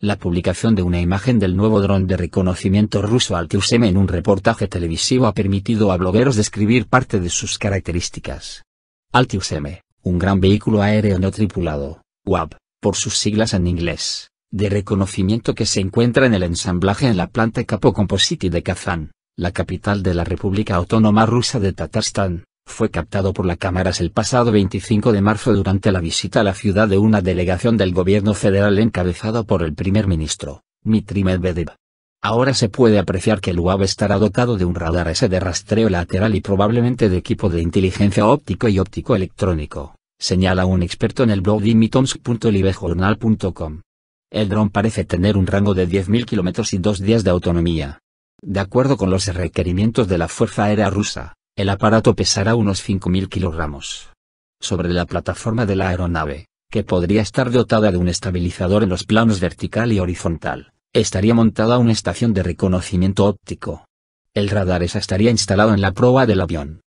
la publicación de una imagen del nuevo dron de reconocimiento ruso Altius-M en un reportaje televisivo ha permitido a blogueros describir parte de sus características. Altius-M, un gran vehículo aéreo no tripulado, WAB, por sus siglas en inglés, de reconocimiento que se encuentra en el ensamblaje en la planta Capo Composite de Kazán, la capital de la República Autónoma Rusa de Tatarstán fue captado por las cámaras el pasado 25 de marzo durante la visita a la ciudad de una delegación del gobierno federal encabezado por el primer ministro, Dmitry Medvedev. Ahora se puede apreciar que el UAV estará dotado de un radar S de rastreo lateral y probablemente de equipo de inteligencia óptico y óptico electrónico, señala un experto en el blog dimitomsk.libejournal.com. El dron parece tener un rango de 10.000 kilómetros y dos días de autonomía. De acuerdo con los requerimientos de la Fuerza Aérea Rusa, el aparato pesará unos 5.000 kilogramos. Sobre la plataforma de la aeronave, que podría estar dotada de un estabilizador en los planos vertical y horizontal, estaría montada una estación de reconocimiento óptico. El radar ESA estaría instalado en la proa del avión,